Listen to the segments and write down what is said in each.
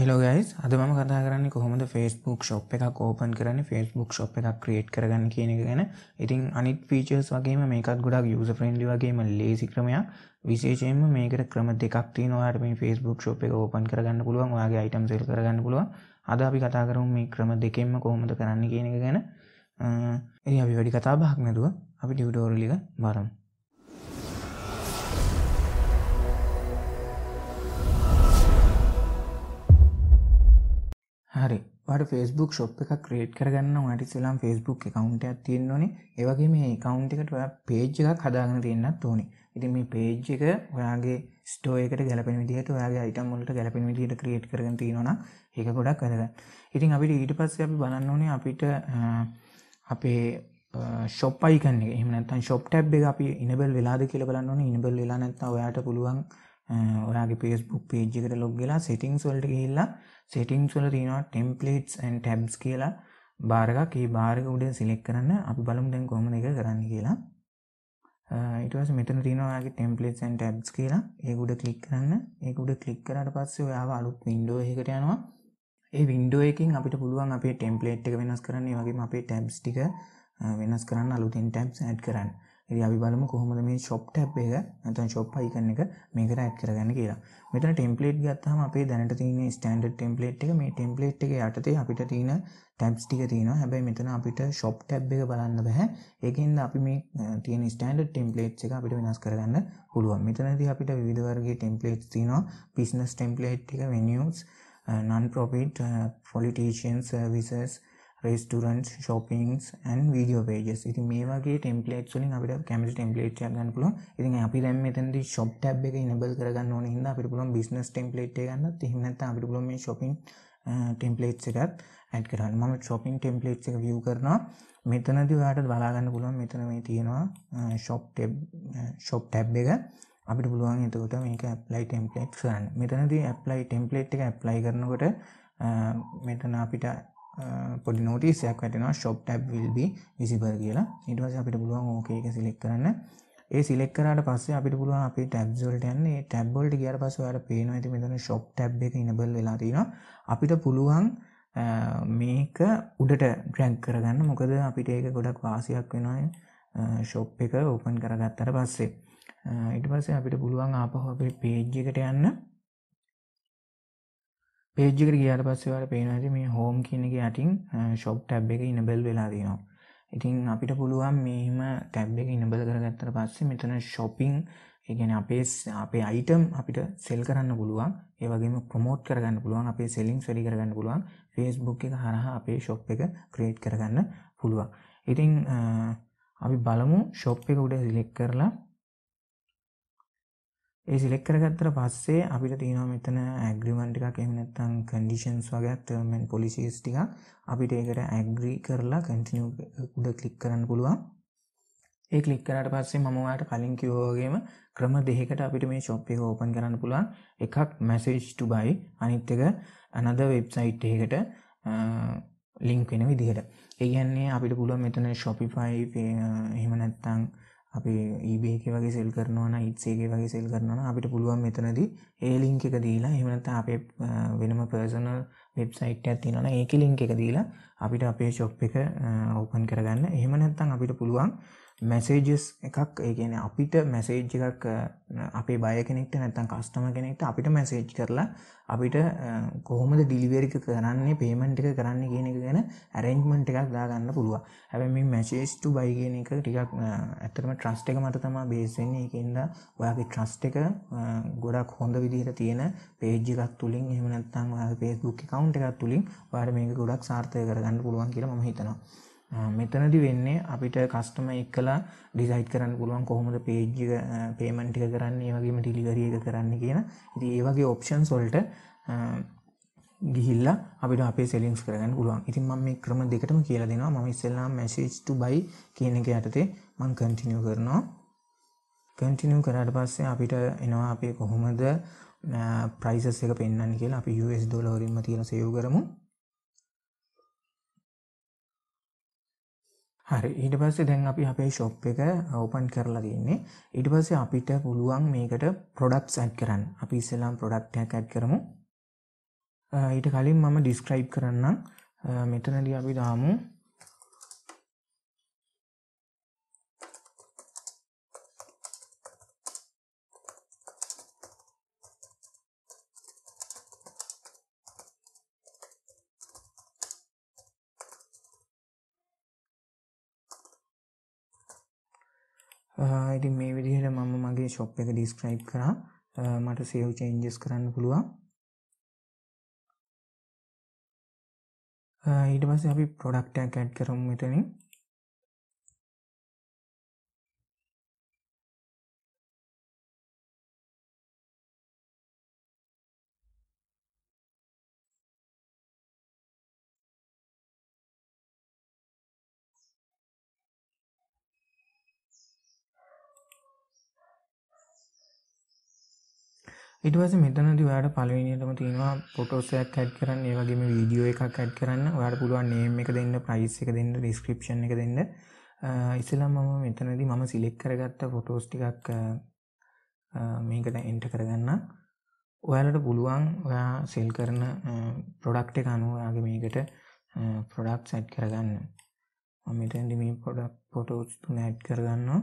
හෙලෝගයිස් අද ම කතා කරන්නේ කොහොමද ෆස්බුක් ශොප් එකක් ඕපන් කරන්න ෆස්බුක් ශොප් එකක් ක්‍රේට් කරගන්න කියන එක ගැන ඉතින් අනිත් පීචර්ස් වගේම මේකත් ගොඩක් යුස ෆ්‍රෙන්ඩි වගේම ලේසි ක්‍රමයක් විශේෂයෙන්ම මේකට ක්‍රම දෙකක් තියෙනවාට මේ ෆස්බුක් ශොප් එක ඕපන් කරගන්න පුළුවන් ඔයාගේ අයිටම් සෙල් කරගන්න පුළුවන් අද අපි කතා කරමු මේ ක්‍රම දෙකෙන්ම කොහොමද කරන්න කියන එක ගැන එ අපි වැඩි කතා බහක් නැතුව අපි ඩියවටෝරලික බරම් හරි වට ෆස්බුක් ශොප් එක ක්‍රේට් කරගන්න ට සලාම් ෆස්බුක් එකකවුන්ටයක් තියෙන්නවනේ ඒවගේ මේ කවුන්් එකට ඔයා පේජ් එකක් හදාගන්න තියන්නත් ඕනි ඉතින් මේ පේජ් එක ඔයාගේ ස්ටෝයකට ගැලපෙන විදිහට ඔයාගේ අයිටම් වලට ගැලපෙන විදිහට ක්‍රියේට් කරගෙන තියෙනවා නම් ඒක ගොඩක් වැදගත්. ඉතින් අපිට ඊට පස්සේ අපි බලන්න ඕනේ අපිට අපේ ශොප් අයිකන් එක එහෙම නැත්නම් ශොප් ටැබ් එක අපි ඉනබල් වෙලාද කියලා බලන්න ඕනේ ඉනබල් වෙලා නැත්නම් ඔයාට පුළුවන් ඔයාගේ පේස්බුක් පේජ්ජකට ලොග්ගලා සිටිංස් වලට කියල්ලා සිටිංස් වල තියෙනවා ටෙම්පලේට්ස් ඇන් ටැබ්ස් කියලා බාරගක් ඒ බාරක උඩ සිලෙක් කරන්න අපි බලම් දැන් කොමන එක කරන්න කියලා ඉටවස මෙතන තිනවාගේ ටෙම්පලේට් ඇන් ටැබ්ස් කියලා ඒකුඩ කලික් කරන්න ඒකුඩ කලික් කරට පස්සේ ඔයාව අලුත් වින්ඩෝ එකට යනවා ඒ වින්ඩෝ එකින් අපිට පුළුවන් අපේ ටෙම්පලේට් එක වෙනස් කරන්නේ වගේ අපේ ටැබ්ස් ටික වෙනස් කරන්න අලුතින් ටැබ්ස් ඇඩ් කරන්න එරි අපි බලමු කොහොමද මේ ෂොප් ටැබ් එක නැත්නම් ෂොප් අයිකන් එක මේකට ඇඩ් කරගන්න කියලා. මෙතන ටෙම්ප්ලේට් ගත්තාම අපේ දැනට තියෙන ස්ටෑන්ඩඩ් ටෙම්ප්ලේට් එක මේ ටෙම්ප්ලේට් එකේ යටතේ අපිට තියෙන ටැබ්ස් ටික තියෙනවා. හැබැයි මෙතන අපිට ෂොප් ටැබ් එක බලන්න බෑ. ඒකෙන්ද අපි මේ තියෙන ස්ටෑන්ඩඩ් ටෙම්ප්ලේට්ස් එක අපිට වෙනස් කරගන්න පුළුවන්. මෙතනදී අපිට විවිධ වර්ගයේ ටෙම්ප්ලේට්ස් තියෙනවා. බිස්නස් ටෙම්ප්ලේට් එක, menus, non profit, politicians, services, restaurants shoppings and video pages ඉති මේ වගේ ටෙම්පලේට් වලින් අපිට කැමති ටෙම්පලේට් එකක් ගන්න පුළුවන්. ඉතින් අපි දැන් මෙතනදී shop tab එක enable කරගන්න ඕන හින්දා අපිට පුළුවන් business template එක ගන්නත් එහෙම නැත්නම් අපිට පුළුවන් මේ shopping templates එකත් add කරන්න. මම shopping templates එක view කරනවා. මෙතනදී ඔයාට බලා ගන්න පුළුවන් මෙතන මේ තියෙනවා shop tab shop tab එක. අපිට පුළුවන් එතකොට මේක apply template කරන්න. මෙතනදී apply template එක apply කරනකොට මෙතන අපිට පොඩි නෝටිසයක් වැටෙනවා ශොප් ටැබ් විල්බි විසිබර් කියලා ඉටවස අපිට පුළුවන් ඕකේක සිලෙක් කරන්න ඒ සිලෙක් කරට පස්සේ අපිට පුළුවන් අපි ටැබ්සොල්ට යන්නේ ටැබ්බොල්ට කියට පස අර පේන ඇති මෙතන ශොප් ටැබ් එක ඉනබල් වෙලාතින අපිට පුළුවන් මේක උඩට ඩ්‍රැක් කරගන්න මොකද අපිට ඒක ගොඩක් වාසියක් වෙනයි ශොප් එක ඕපන් කරගත්තර පස්සේ ඉට පස්සේ අපිට පුළුවන් ආපහෝ අපේ පේජ්ජකට යන්න පේජිකර ගයාට පස්සවට පේනට මේ හෝම් කියනක අටින් ශොප් ටැබ් එක ඉනබෙල් වෙලා දනවා ඉතින් අපිට පුළුවන් මෙහිම තැබ් එක ඉනබල කරගත්තර පස්සේ මෙතන ශොපිං ඒගැන අපේ අපේ අයිටම් අපිට සෙල් කරන්න පුළුවන් ඒවගේම ප්‍රමෝට් කරගන්න පුළුවන් අපේ සෙලිින් වැඩි කරගන්න පුළුවන් ෆේස්බුක් එක හරහා අපේ ශොප් එක ක්‍රේට් කරගන්න පුළුවන් ඉතිං අපි බලමු ශොප් එක උඩ සිලෙක් කරලා ඒ සිලෙක් කරගත්තර පස්සේ අපිට තියෙනවා මෙතන ඇග්‍රිමන්ටිකක් එමනත්තං කඩිෂන්ස් වගේ තර්මන් පොලිසිස් ටික අපිට ඒකට ඇග්‍රී කරලා කටිනිය උඩ කලික් කරන්න පුළුවන් ඒ කලික් කරට පස්සේ මමවාට කලින් කිවෝගේම ක්‍රම දෙහකට අපිට මේ ශොප්පි ඕපන් කරන්න පුළුවන් එකක් මැසේජ්ටු බයි අනිත්තක අනද වෙබ්සයිට් එකට ලිංක් වෙන විදිහට ඒගන්නේ අපිට පුළුවන් මෙතන ශොපිෆයි එහෙමනැත්තං අප ඒබේක වගේ සෙල් කරනවන ඉත්සේගේ වගේ සෙල් කරනවන අපිට පුළුවන් මෙතනද ඒ ලිංක එක දීලා එමනත අපේ වෙනම පර්සන වෙබ්සයිට් ඇතිනන ඒක ලිංක එක දීලා අපිට අපේ ශොප් එක ඕපන් කරගන්න එහෙමනැත්තන් අපිට පුළුවන් මැසේජස් එකක් ඒගන අපිට මැසේජ් එකක් අපේ බය කෙනෙක්ට නැත්තන් කස්ටම කෙනෙක්ට අපිට මැසේජ් කරලා අපිට කොහොමද ඩිලිවරික කරන්නේ පේමෙන්ට් එක කරන්න කියන එක ගැන ඇරෙන්ජ්මන්ට් එකක් දාගන්න පුළුව හැබැ මේ මැසේස්ටු බයිගෙන එක ටිකක් ඇතරම ට්‍රස්ට එක මට තමා බේස්වෙන්නේ එකන්ද ඔයාගේ ට්‍රස්ට එක ගොඩක් හොඳ විදිහට තියෙන පේජිකක් තුළින් එහමනත්තන් පේස්බුක් කකවන්් එකක් තුළින් වාඩ මේක ගොඩක් සාර්ථය කරගන්න පුළුවන් කියලා ම හිතනවා මෙතනදි වෙන්නේ අපිට කස්ටම එක්කලා ඩිසයිට් කරන්න පුළුවන් කොහොමද පේජ්ජික පේමන්ටික කරන්න ඒවගේම ටිලිගරිය එක කරන්න කියන ඉති ඒවගේ ඔප්ෂන් සොල්ට ගිහිල්ලා අපිට අපේ සෙලින්ස් කරගන්න පුළුවන් ඉතින් ම මේ ක්‍රම දෙකටම කියල දෙෙනවා ම ඉස්සල්ලා මැසිච්තු බයි කියන එක යටතේ මං කටිනිය කරනවා කටිනිය කරට පස්සේ අපිට එනවා අපේ කොහොමද ප්‍රයිසස් එක පෙන්න්න කියලා අපි ස් ඩොලවරින්ම තියෙන සයෝ කරමු හරි ඊට පස්සේ දැන් අපි අපේ ශොප් එක ඕපන් කරලා තියන්නේ ඊට පස්සේ අපිට පුළුවන් මේකට ප්‍රොඩක්ස් ඇඩ් කරන්න අපි ඉස්සෙල්ලාම් ප්‍රොඩක්ටයක් ඇඩ් කරමු ඊට කලින් මම ඩිස්ක්‍රයිබ් කරන්න මෙතනදී අපි දාමු ඉතින් මේ විදිහට මම මගේ ශොප් එක ඩිස්ක්‍රයිබ් කරා මට සේව් චේන්ජස් කරන්න පුළුවන් ඊට පස්සේ අපි ප්‍රොඩක්ටයක් ඇඩ් කරමු මෙතනින් ඉටවස මෙතනති වැඩ පලවිනිටම තියෙනවා පොටෝසයක් කැඩ් කරන්න ඒවගේම වීඩියෝ එකක් කැඩ් කරන්න වැඩ පුළුවන් නේම් එක දෙන්න ප්‍රයිස් එක දෙන්න ඩිස්ක්‍රපෂන් එක දෙන්න ඉස්සලා මම මෙතනද මම සිලෙක් කරගත්ත ෆොටෝස් ටිකක් මේකට එන්ට කරගන්න ඔයාලට පුළුවන් ඔයා සෙල් කරන පොඩක්ට එක අනුවයාගේ මේකට පොඩක් සැට් කරගන්න මෙතැදි මේ පොඩක් පොටෝස් තුන ඇඩ් කරගන්නවා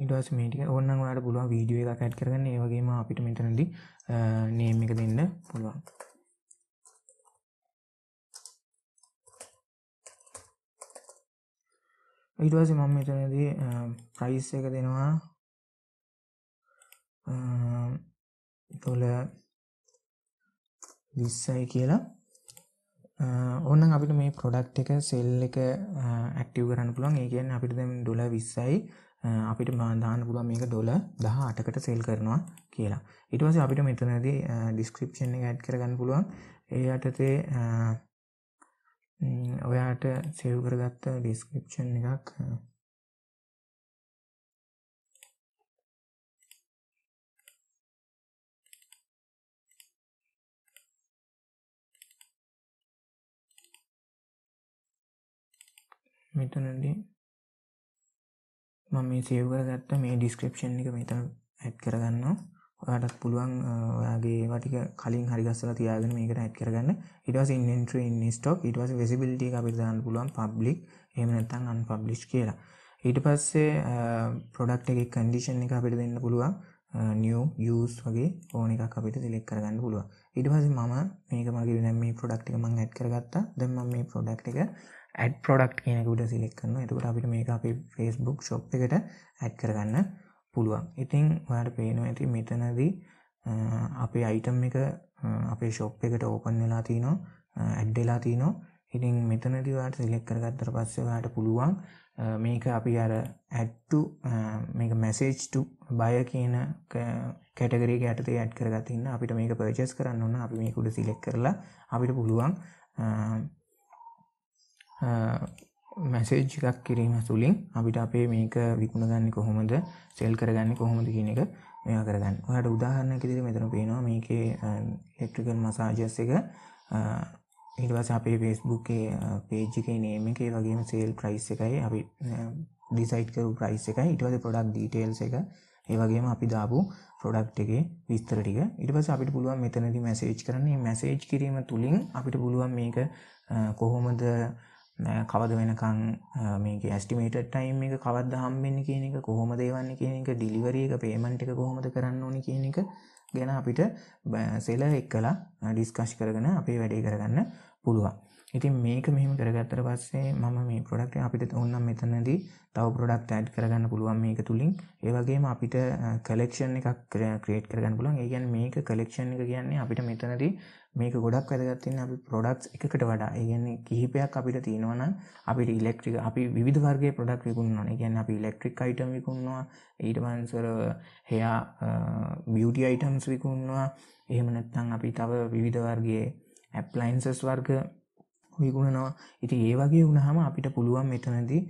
ඉටස් මේටික ඔන්න ට පුළුවන් වීඩියෝ එක කැට් කරන ඒවගේම අපිට මෙටනදි නේම් එක දෙන්න පුළුවන් ඉටවාස මම මෙතනද ප්‍රයිස් එක දෙනවා තොල විස්සයි කියලා ඔන්න අපිට මේ පොඩක්් එක සෙල් එක ඇක්ටව කරන්න පුළුවන් ඒ කියන්න අපිට දෙම ඩොල විස්සයි අපිට මාදාන්න පුළුව මේක දොල දහ අටකට සෙල් කරනවා කියලා ඉටවස අපිට මෙතනද ඩිස්ක්‍රපෂන් ඇඩ් කරගන්න පුළුවන් ඒ අටතේ ඔයාට සෙව් කරගත්ත ඩිස්ක්‍රපෂන් එකක් මෙතනදී ම මේ සේවකර ගත්ත මේ ඩිස්ක්‍රපෂන් එක මෙත ඇත් කරගන්න ඔයාටත් පුළුවන් ඔයාගේ වටික කලින් හරිගස්සල තියාගෙන මේකට ඇත් කරගන්න ඉටවස ඉන්ට්‍ර ඉන්නස්ටොක් ඉටවස වෙසිබිලිටි අපිදාන්න පුළුවන් පබ්ලික් එමනත්තන් අන් පබ්ලිස්් කියලා ඊට පස්සේ පොඩක්් එක කන්ඩිෂන් එක අපිට දෙන්න පුළුවන් නියෝ යස් වගේ ඕන එකක් අපිට සිලෙක් කරගන්න පුළුව ඉඩ පස මම මේක මගේ නැම් මේ පොඩක්් එක මං ඇත් කරගත්තා දෙම මේ පොඩක්් එක ඇඩ් පොඩක්් කියනකුට සිලෙක් කරන එතකට අපිට මේක අපි ෆෙස්බුක් ශොප් එකට ඇඩ් කරගන්න පුළුවන් ඉතිං ඔයාට පේනවා ඇති මෙතනදී අපේ අයිටම් එක අපේ ශොප් එකට ඕපන් වෙලා තිනෝ ඇඩ්ඩෙලා තිනෝ ඉතිං මෙතනදිවාට සිලෙක් කරගත්තර පස්සවාට පුළුවන් මේක අපි අර ඇට්ටු මේක මැසේජ්ටු බය කියන කැටගරේ ඇටතේ ඇඩ් කරගතින්න අපිට මේක පර්චස් කරන්න ඕන්න අපි මේකුට සිලෙක් කරලා අපිට පුළුවන් මැසේජ් එකක් කිරීම තුළින් අපිට අපේ මේක විකුණගන්න කොහොමද සෙල් කරගන්න කොහොමද කියන එක මෙයා කරගන්න හට උදාහරණ කිදිර මෙතන පේනවා මේකේ එෙක්ට්‍රිකල් මසාජස් එක ඉටවස අපේ පේස්බුක්ේ පේජිකේ නේම එකේ වගේම සේල් ප්‍රයිස් එකයි අපි ඩිසයිටකව ප්‍රයිස් එක ඉටවද පොඩක් ඩීටේල්ස් එක ඒ වගේම අපි දාපු ප්‍රොඩක්් එක විස්තර ටික ඉටපස අපිට පුළුවන් මෙතනති මැසේජ් කරන්නේ මැසේජ් කිරීම තුළින් අපිට පුළුවන් මේක කොහොමද කවද වෙනකං මේක ඇස්ටිමේට ටයිම් එක කවද හම්බෙන්න කියන එක කොහොම දේවන්න කියන එක ඩිලිවරිය එක පේමන්ට් එක කොහොමද කරන්න ඕනි කියන එක ගැන අපිට සෙල එක් කලා ඩිස්කශ් කරගෙන අපේ වැඩේ කරගන්න පුළුවන් ඉතින් මේක මෙහම කරගත්තර පස්සේ මම මේ පොඩක්ට අපිට ඔන්නම් මෙතනදී තව පොඩක්ට ඇඩ් කරගන්න පුළුවන් මේක තුළින් ඒවගේම අපිට කලෙක්ෂන් එකක් ක්‍රේට් කරගන්න පුළන් ඒගැන් මේක කලෙක්ෂන් එක කියන්නේ අපිට මෙතනදී මේක ගොඩක් වැදගත්තින්න අපි පොඩක්ස් එකට වඩා ඒගන්නේ කිහිපයක් අපිට තියෙනවන අපි ඉලෙක්ට්‍රික අපි විධ වර්ගේ පොඩක් විකුණන ගැන්න අපි ඉලෙක්ට්‍රික් අයිටම් විකුණවා ඊටවන්සර හයා බියටි අයිටම්ස් විකුණවා එහෙම නැත්තං අපි තව විවිධ වර්ගේ ඇප්ලයින්සස් වර්ග විකුණනවා ඉති ඒ වගේ වුණහම අපිට පුළුවන් මෙතනදී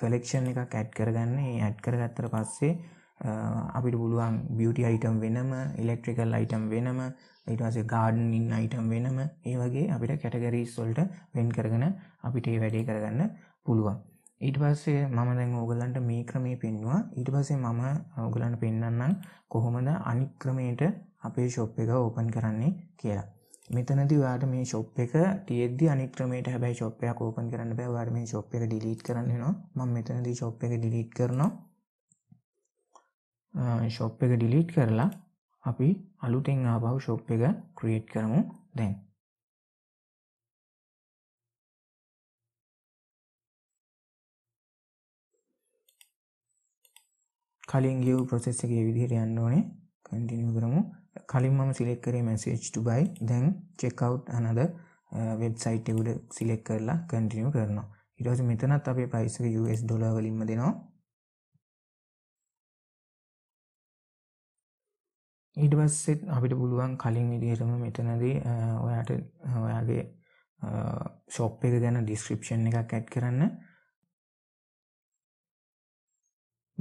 කලෙක්ෂන් එක කැට් කරගන්න ඇඩ් කරගත්තර පස්සේ අපිට පුළුවන් බියටි අයිටම් වෙනම ඉලෙක්ට්‍රිකල් අයිටම් වෙනම ඊටවාසේ ගාඩනින් අයිටම් වෙනම ඒ වගේ අපිට කැටගරී සොල්ට වෙන් කරගෙන අපිට ඒ වැඩේ කරගන්න පුළුවන් ඊට පස්සේ මම දැන් ඕගලන්ට මේ ක්‍රමේ පෙන්වා ඊට පස්සේ මම ඕගලන්ට පෙන්න්නම් කොහොමද අනික්‍රමයට අපේ ශොප් එක ඕපන් කරන්නේ කියලා මෙතනති වාට මේ ශොප් එක තියෙද අනික්‍රමට හැබයි ශොප්පයක් ෝපන් කරන්න බෑ වාට මේ ශොප් එක ඩිලීට් කරන්නවා ම මෙතනදී ශොප් එක ඩිලීට් කරනවා ශොප් එක ඩිලීට් කරලා අපි අලුතෙන් ආපහු ශොප් එක ක්‍රියේට් කරමු දැන් කලින් ගියව ප්‍රසෙස් එකේ විදිහට යන්න ඕනේ කන්ටිනියු කරමු කලින් මම සිලෙක්ට් කරේ message to buy දැන් check out another වෙබ්සයිට් එකට සිලෙක්ට් කරලා කන්ටිනියු කරනවා ඊට පස්සේ මෙතනත් අපේ price එක US ඩොලර් වලින්ම දෙනවා ඊඩවස්සෙත් අපිට පුළුවන් කලින් විදිහටම මෙතනදී ඔයාට ඔයාගේ ශොප් එක ගැන ඩිස්ක්‍රපෂන් එකක් ඇත් කරන්න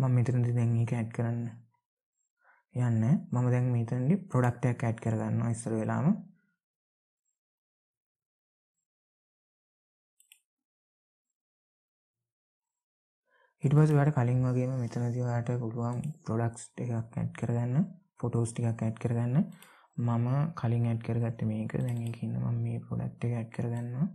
මම මෙතනදි දැන් එක ඇත් කරන්න යන්න මම දැන් මෙතනදි ප්‍රොඩක්ටයක් ඇඩ් කරගන්න ඉස්සර වෙලාම ඉටවස වැඩ කලින් වගේම මෙතනදි ඔයාට පුළුවන් ප්‍රොඩක්ස් එකක් ඇඩ් කරගන්න ෆොටෝස් ටිකක් ඇඩ් කරගන්න මම කලින් ඇඩ් කරගත්ත මේක දැන් කියන්න ම මේ පොඩක්් එක ඇඩ් කරගන්න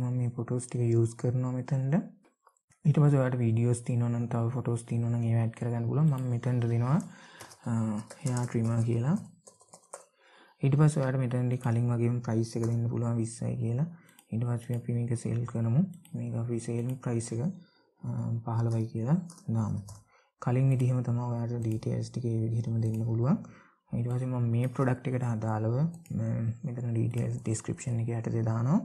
ම මේ පොටෝස් ටික යස් කරනවා මෙතන්ට ඊට පස්සේ ඔයාලට වීඩියෝස් තියෙනවා නම් තව ෆොටෝස් තියෙනවා නම් ඒවා ඇඩ් කරගන්න පුළුවන් මම මෙතනට දෙනවා hair trimmer කියලා ඊට පස්සේ ඔයාලට මෙතනට කලින් වගේම price එක දෙන්න පුළුවන් 20යි කියලා ඊට පස්සේ අපි මේක sell කරමු මේක අපි sell price එක 15යි කියලා දාමු කලින් විදිහම තමයි ඔයාලට details ටික ඒ විදිහටම දෙන්න පුළුවන් ඊට පස්සේ මම මේ ප්‍රොඩක්ට් එකට අදාළව මෙතන details description එක යටතේ දානවා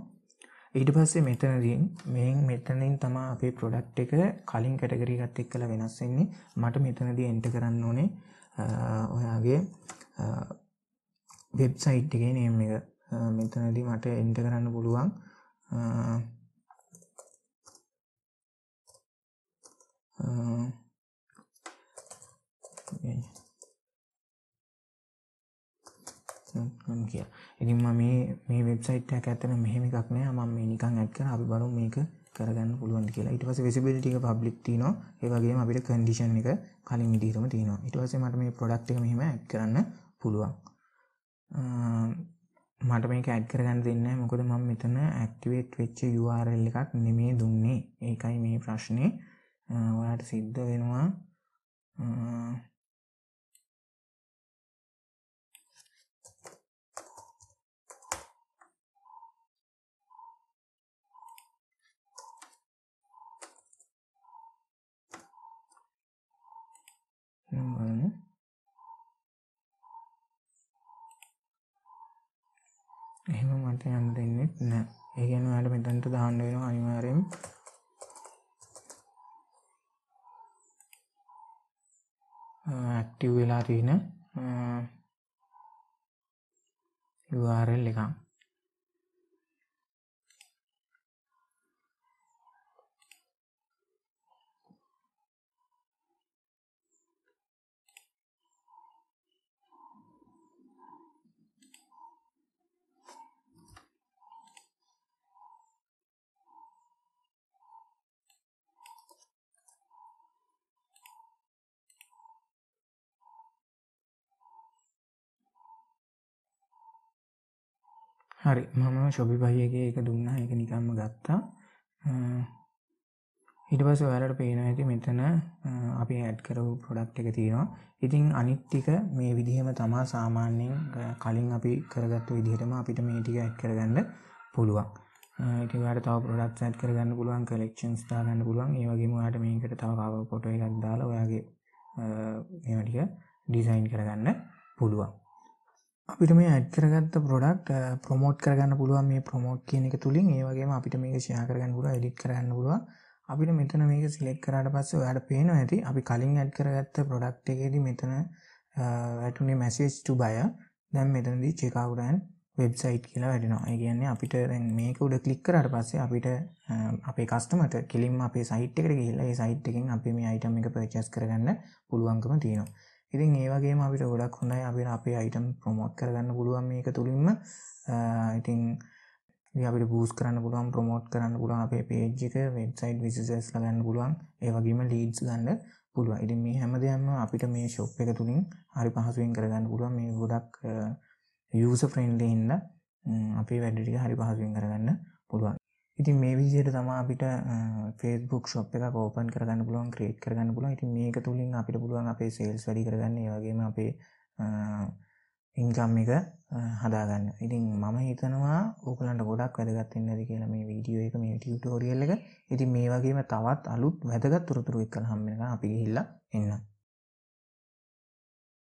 ඊට පස්සේ මෙතනදින් මෙන් මෙතනින් තමා අපේ ප්‍රොඩක්් එක කලින් කැටගරීගත් එක් කළ වෙනස්සෙන්නේ මට මෙතනදී එන්ට කරන්න ඕනේ ඔයාගේ වෙබ්සයිට් එකේ නේම් එක මෙතනදී මට එන්ට කරන්න පුළුවන් කිය ඉතින් මම මේ මේ වෙබ්සයිට් එක ඇත්තට මෙහෙම එකක් නෑ මම මේ නිකන් ඇඩ් කරලා අපි බලමු මේක කරගන්න පුළුවන් කියලා ඊට පස්සේ visibility එක public තියෙනවා ඒ වගේම අපිට condition එක කලින් විදිහටම තියෙනවා ඊට පස්සේ මට මේ product එක මෙහෙම ඇඩ් කරන්න පුළුවන් මට මේක ඇඩ් කරගන්න දෙන්න මොකද මම මෙතන ඇක්ටිවේට් වෙච්ච URL එකක් නෙමේ දුන්නේ ඒකයි මේ ප්‍රශ්නේ ඔයාට සිද්ධ වෙනවා 1 එහෙම මට යන්න දෙන්නෙත් නෑ. ඒ කියන්නේ ඔයාලට මෙතනට දාන්න වෙනවා අනිවාර්යෙන්. ඇක්ටිව් වෙලා තියෙන URL එකක්. හරි මම ශොබි පහියගේ එක දුන්න එක නිකම්ම ගත්තා ඉටපස වැලට පේන ඇති මෙතන අපි ඇඩ් කරපු පොඩක්් එක තියෙනවා ඉතිං අනිත්තික මේ විදිහම තමා සාමාන්‍යයෙන් කලින් අපි කරගත්තු විදිහටම අපිට මේ ටික ඇඩ් කරගන්න පුළුවන් ඉටවාට තව පොඩක් ඇත් කරගන්න පුළුවන් කලෙක්ෂන් ස්ථාගන්න පුළුවන් ඒවගේමවාට මේකට තවකාව පොට එකක් දාලා ඔයාගේ මේමටික ඩිසයින් කරගන්න පුළුවන් අපිට මේ ඇඩ් කරගත්ත පොඩක් ප්‍රමෝට් කරගන්න පුළුවන් මේ ප්‍රමෝට් කියන එක තුළින් ඒවගේ අපිට මේක ෂයා කරගන්න පුල එඩිට කරන්න පුළුව අපිට මෙතන මේක සිලෙක් කරට පස්ස වැඩ පේන ඇති අපි කලින් ඇඩ් කරගත්ත ප්‍රොඩක්් එකෙද මෙතන වැටුනේ මැසේස්්ට බය දැම් මෙතනදී චෙකවුරන් වෙබ්සයිට් කියලා වැඩෙනවා ඒගන්නේ අපිට මේක උඩ කලික් කරට පස්සේ අපිට අපේ කස්ටමට කෙලින් අපේ සයිට් එකට කියලා ඒ සයිට් එකින් අපි මේ අයිටම එක ප්‍රචස් කරගන්න පුළුවන්කම තියෙනවා ඉතින් ඒවගේ අපිට ගොඩක් හොඳයි අපි අපේ අයිටම් ප්‍රමෝට් කරගන්න පුළුවන් මේක තුළින්ම ඉතිං අපිට බූස් කරන්න පුළුවන් ප්‍රමෝට් කරන්න පුළුවන් අපේ පේජ්ජික වෙබ්සයිට් විසිසස් කරන්න පුළුවන් ඒවගේම ලීඩ්ස් ගන්න පුළුව ඉඩ මේ හැම දෙයම අපිට මේ ශොප් එක තුළින් හරි පහසුවෙන් කරගන්න පුළුවන් මේ ගොඩක් යස ෆ්‍රෙන්ඩ්ලඉන්න අපේ වැඩටික හරි පහසුවෙන් කරගන්න පුළුවන් ඉතින් මේ විදියට තමා අපිට ෆෙස්බුක් ශොප් එක කෝපන් කරගන්න පුළුවන් ක්‍රේට් කරගන්න පුලන් ඉතින් මේක තුළින් අපිට පුළුවන් අපේ සේල්ස් වැඩි කරගන්න වගේම අපේ ඉන්කම් එක හදාගන්න ඉතින් මම හිතනවා ඕකලන්ට ගොඩක් වැදගත්තෙන් ඇද කියලා මේ වීඩියෝ එක මේ ටියුටෝරියල්ල එක ඉතින් මේ වගේම තවත් අලුත් වැදගත් තුරතුරු එක්කල් හම්මෙන අපි හිල්ලා එන්නම්